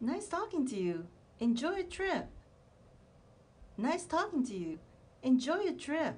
Nice talking to you. Enjoy your trip. Nice talking to you. Enjoy your trip.